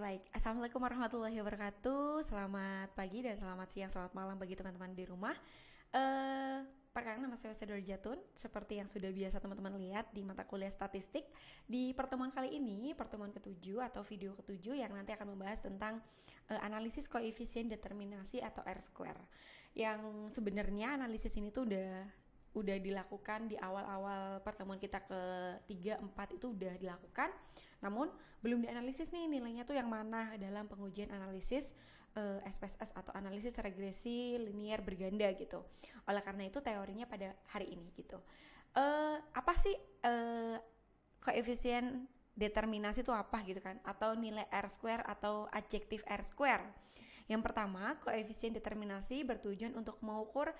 baik. Assalamualaikum warahmatullahi wabarakatuh. Selamat pagi dan selamat siang, selamat malam bagi teman-teman di rumah. Uh, perkenalkan nama saya Sedor Jatun. Seperti yang sudah biasa teman-teman lihat di mata kuliah statistik, di pertemuan kali ini, pertemuan ketujuh atau video ketujuh yang nanti akan membahas tentang uh, analisis koefisien determinasi atau R square. Yang sebenarnya analisis ini tuh udah udah dilakukan di awal-awal pertemuan kita ke 3 4 itu udah dilakukan namun belum dianalisis nih nilainya tuh yang mana dalam pengujian analisis uh, eh, SPSS atau analisis regresi linier berganda gitu. Oleh karena itu teorinya pada hari ini gitu. Uh, apa sih eh, koefisien determinasi itu apa gitu kan atau nilai R square atau adjektif R square. Yang pertama, koefisien determinasi bertujuan untuk mengukur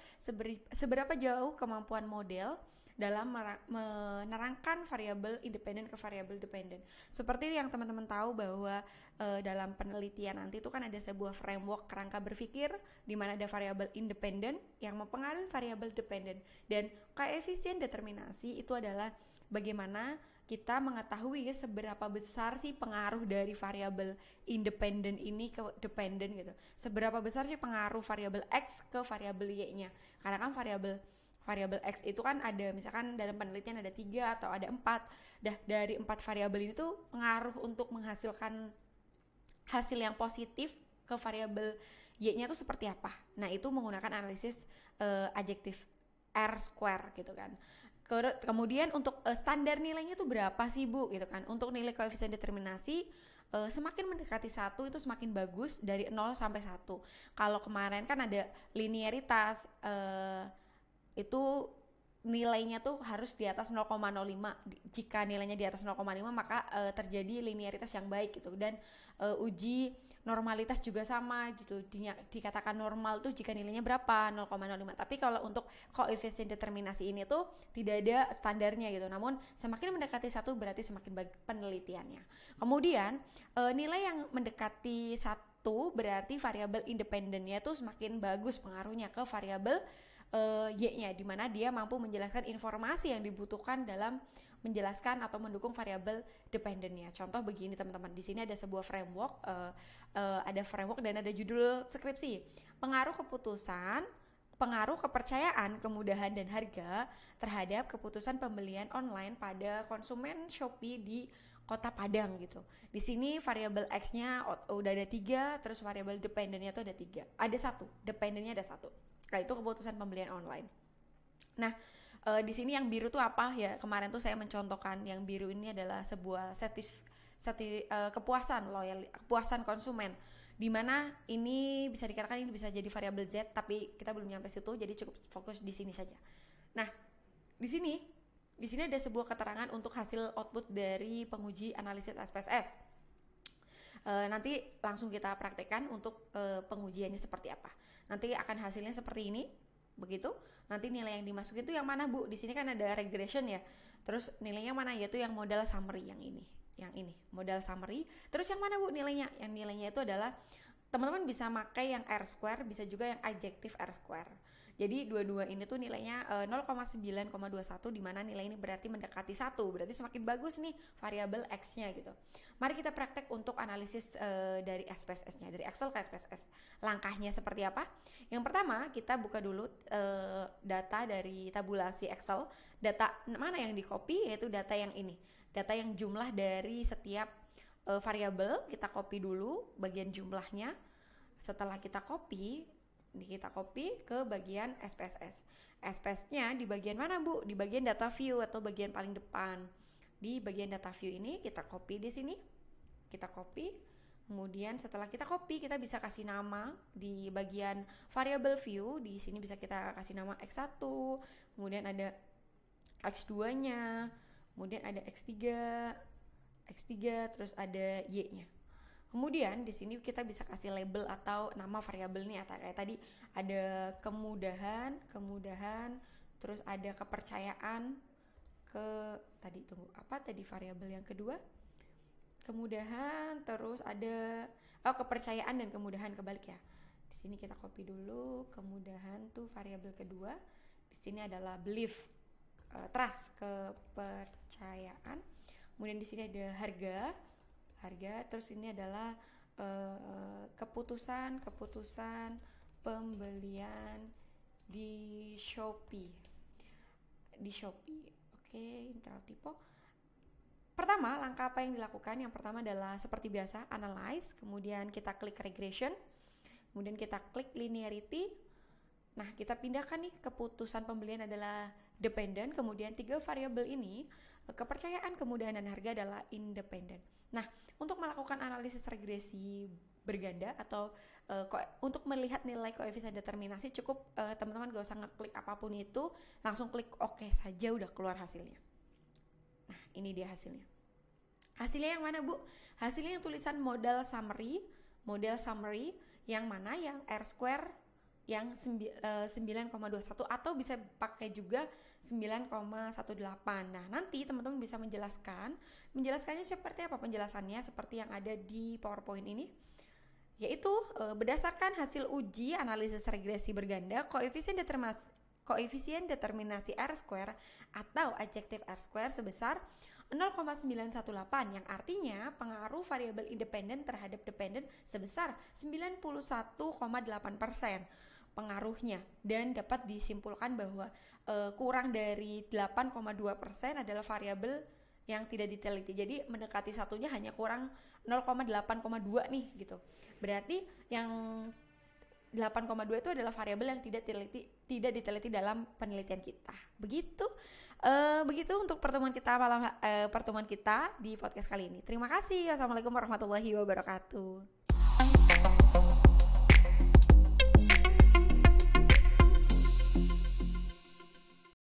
seberapa jauh kemampuan model dalam menerangkan variabel independen ke variabel dependen. Seperti yang teman-teman tahu bahwa e, dalam penelitian nanti itu kan ada sebuah framework kerangka berpikir di mana ada variabel independen yang mempengaruhi variabel dependen dan koefisien determinasi itu adalah bagaimana kita mengetahui ya seberapa besar sih pengaruh dari variabel independen ini ke dependen gitu. Seberapa besar sih pengaruh variabel x ke variabel y-nya. Karena kan variabel variabel x itu kan ada misalkan dalam penelitian ada tiga atau ada empat dah dari empat variabel ini tuh pengaruh untuk menghasilkan hasil yang positif ke variabel y-nya tuh seperti apa nah itu menggunakan analisis uh, adjektif r square gitu kan kemudian untuk uh, standar nilainya tuh berapa sih bu gitu kan untuk nilai koefisien determinasi eh, semakin mendekati satu itu semakin bagus dari 0 sampai 1 kalau kemarin kan ada linearitas itu nilainya tuh harus di atas 0,05 jika nilainya di atas 0,5 maka e, terjadi linearitas yang baik gitu dan e, uji normalitas juga sama gitu di, dikatakan normal tuh jika nilainya berapa 0,05 tapi kalau untuk koefisien determinasi ini tuh tidak ada standarnya gitu namun semakin mendekati satu berarti semakin baik penelitiannya kemudian e, nilai yang mendekati satu berarti variabel independennya tuh semakin bagus pengaruhnya ke variabel uh, Y-nya di mana dia mampu menjelaskan informasi yang dibutuhkan dalam menjelaskan atau mendukung variabel dependennya. Contoh begini teman-teman, di sini ada sebuah framework, uh, uh, ada framework dan ada judul skripsi. Pengaruh keputusan pengaruh kepercayaan, kemudahan dan harga terhadap keputusan pembelian online pada konsumen Shopee di kota Padang gitu. Di sini variabel X-nya oh, udah ada tiga, terus variabel dependennya tuh ada tiga, ada satu, dependennya ada satu. Nah itu keputusan pembelian online. Nah e, di sini yang biru tuh apa ya? Kemarin tuh saya mencontohkan yang biru ini adalah sebuah setis, sati, e, kepuasan loyal, kepuasan konsumen. Dimana ini bisa dikatakan ini bisa jadi variabel Z, tapi kita belum nyampe situ, jadi cukup fokus di sini saja. Nah di sini di sini ada sebuah keterangan untuk hasil output dari penguji analisis SPSS. E, eh, nanti langsung kita praktekkan untuk e, pengujiannya seperti apa nanti akan hasilnya seperti ini begitu nanti nilai yang dimasukin itu yang mana bu di sini kan ada regression ya terus nilainya mana yaitu yang modal summary yang ini yang ini modal summary terus yang mana bu nilainya yang nilainya itu adalah teman-teman bisa pakai yang R square bisa juga yang adjective R square jadi dua-dua ini tuh nilainya uh, eh, 0,9,21 di mana nilai ini berarti mendekati satu, berarti semakin bagus nih variabel x-nya gitu. Mari kita praktek untuk analisis uh, dari SPSS-nya, dari Excel ke SPSS. Langkahnya seperti apa? Yang pertama kita buka dulu uh, data dari tabulasi Excel. Data mana yang di copy yaitu data yang ini, data yang jumlah dari setiap variabel kita copy dulu bagian jumlahnya. Setelah kita copy, kita copy ke bagian SPSS. SPSS-nya di bagian mana, Bu? Di bagian data view atau bagian paling depan. Di bagian data view ini kita copy di sini. Kita copy. Kemudian setelah kita copy, kita bisa kasih nama di bagian variable view. Di sini bisa kita kasih nama X1, kemudian ada X2-nya, kemudian ada X3, X3 terus ada Y-nya. Kemudian di sini kita bisa kasih label atau nama variabelnya ya, kayak tadi ada kemudahan, kemudahan, terus ada kepercayaan ke tadi tunggu apa tadi variabel yang kedua? Kemudahan, terus ada oh kepercayaan dan kemudahan kebalik ya. Di sini kita copy dulu kemudahan tuh variabel kedua. Di sini adalah belief, eh, trust, kepercayaan. Kemudian di sini ada harga harga terus ini adalah uh, keputusan keputusan pembelian di Shopee di Shopee oke okay, internal tipe. pertama langkah apa yang dilakukan yang pertama adalah seperti biasa analyze kemudian kita klik regression kemudian kita klik linearity Nah, kita pindahkan nih keputusan pembelian adalah dependent kemudian tiga variabel ini eh, kepercayaan, kemudahan dan harga adalah independent Nah, untuk melakukan analisis regresi berganda atau uh, untuk melihat nilai koefisien determinasi cukup eh, teman-teman gak usah ngeklik apapun itu, langsung klik oke OK saja udah keluar hasilnya. Nah, ini dia hasilnya. Hasilnya yang mana, Bu? Hasilnya yang tulisan model summary, model summary yang mana yang R square yang 9,21 eh, atau bisa pakai juga 9,18. Nah, nanti teman-teman bisa menjelaskan, menjelaskannya seperti apa penjelasannya seperti yang ada di PowerPoint ini yaitu eh, berdasarkan hasil uji analisis regresi berganda koefisien determinasi koefisien determinasi R square atau adjective R square sebesar 0,918 yang artinya pengaruh variabel independen terhadap dependen sebesar 91,8% pengaruhnya dan dapat disimpulkan bahwa e, kurang dari 8,2% adalah variabel yang tidak diteliti. Jadi mendekati satunya hanya kurang 0,8,2 nih gitu. Berarti yang 8,2 itu adalah variabel yang tidak diteliti tidak diteliti dalam penelitian kita. Begitu uh, begitu untuk pertemuan kita malam uh, pertemuan kita di podcast kali ini. Terima kasih. Wassalamualaikum warahmatullahi wabarakatuh.